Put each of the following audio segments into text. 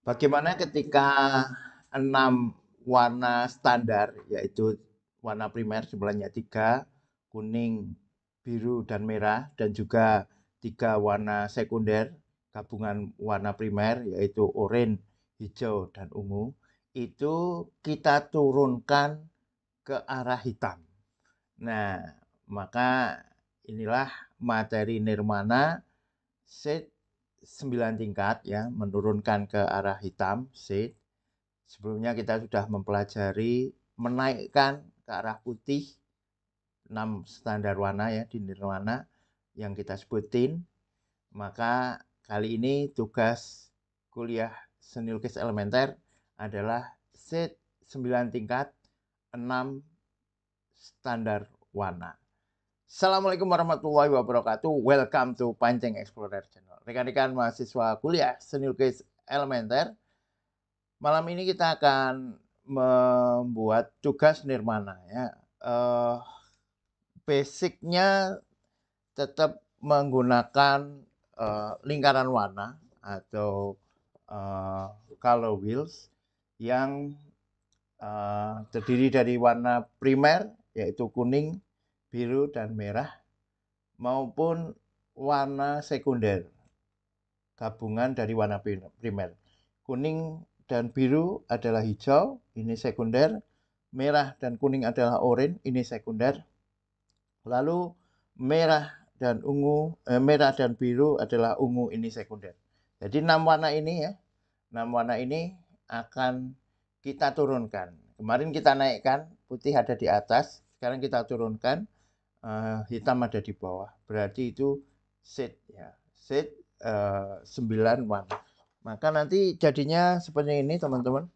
Bagaimana ketika enam warna standar yaitu warna primer jumlahnya tiga kuning, biru dan merah dan juga tiga warna sekunder gabungan warna primer yaitu oranye, hijau dan ungu itu kita turunkan ke arah hitam. Nah, maka inilah materi nirmana set 9 tingkat ya, menurunkan ke arah hitam shade. Sebelumnya kita sudah mempelajari menaikkan ke arah putih 6 standar warna ya di nirwana yang kita sebutin. Maka kali ini tugas kuliah seni lukis elementer adalah set 9 tingkat 6 standar warna. Assalamualaikum warahmatullahi wabarakatuh. Welcome to Panceng Explorer Channel. Rekan-rekan mahasiswa kuliah seni lukis elementer. Malam ini kita akan membuat tugas nirmana ya. Uh, basicnya tetap menggunakan uh, lingkaran warna atau uh, color wheels yang uh, terdiri dari warna primer yaitu kuning, biru dan merah maupun warna sekunder gabungan dari warna primer. Kuning dan biru adalah hijau, ini sekunder. Merah dan kuning adalah oranye, ini sekunder. Lalu merah dan ungu, eh, merah dan biru adalah ungu, ini sekunder. Jadi enam warna ini ya, enam warna ini akan kita turunkan. Kemarin kita naikkan, putih ada di atas, sekarang kita turunkan uh, hitam ada di bawah. Berarti itu set ya. Set uh, 91. Maka nanti jadinya seperti ini teman-teman.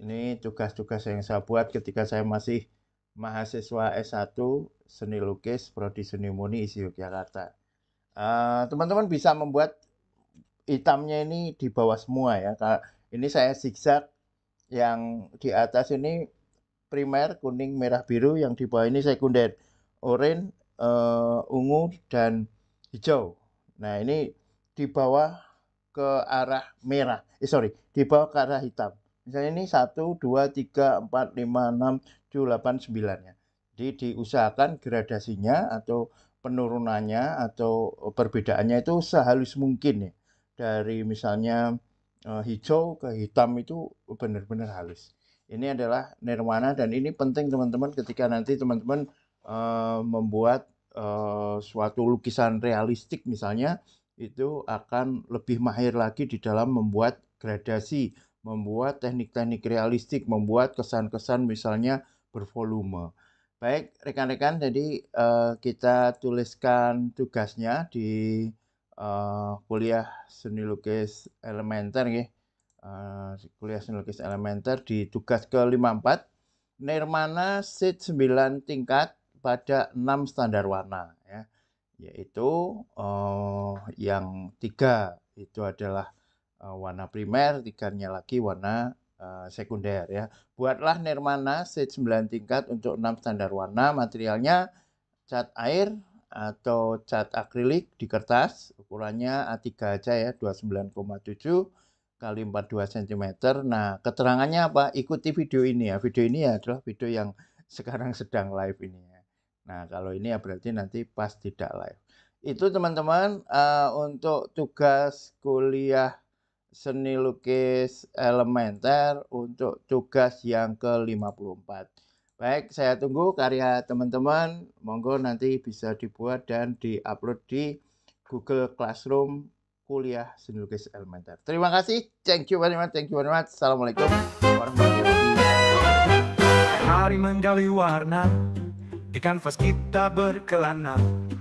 Ini tugas-tugas yang saya buat ketika saya masih mahasiswa S1 seni lukis prodi seni murni isi Yogyakarta. Eh, teman-teman uh, bisa membuat hitamnya ini di bawah semua ya. Ini saya zigzag yang di atas ini primer kuning merah biru yang di bawah ini sekunder oranye, uh, eh, ungu dan hijau. Nah, ini di bawah ke arah merah. Eh sorry, bawah ke arah hitam. Misalnya ini 1 2 3 4 5 6 7 8 9 ya. Jadi diusahakan gradasinya atau penurunannya atau perbedaannya itu sehalus mungkin ya. Dari misalnya uh, hijau ke hitam itu benar-benar halus. Ini adalah nirwana dan ini penting teman-teman ketika nanti teman-teman Eh, membuat eh, suatu lukisan realistik misalnya itu akan lebih mahir lagi di dalam membuat gradasi, membuat teknik-teknik realistik, membuat kesan-kesan misalnya bervolume. Baik, rekan-rekan, jadi uh, kita tuliskan tugasnya di uh, kuliah seni lukis elementer ya. Uh, kuliah seni lukis elementer di tugas ke-54 Nirmana seat 9 tingkat pada enam standar warna ya yaitu uh, yang tiga itu adalah uh, warna primer tiganya lagi warna uh, sekunder ya buatlah nirmana set 9 tingkat untuk enam standar warna materialnya cat air atau cat akrilik di kertas ukurannya A3 aja ya 29,7 kali 42 cm. Nah, keterangannya apa? Ikuti video ini ya. Video ini adalah video yang sekarang sedang live ini ya. Nah, kalau ini ya berarti nanti pas tidak live. Itu teman-teman uh, untuk tugas kuliah seni lukis elementer untuk tugas yang ke-54. Baik, saya tunggu karya teman-teman. Monggo nanti bisa dibuat dan diupload di Google Classroom kuliah seni lukis elementer. Terima kasih. Thank you very much. Thank you very much. Assalamualaikum warahmatullahi wabarakatuh. Hari menggali warna di kanvas kita berkelana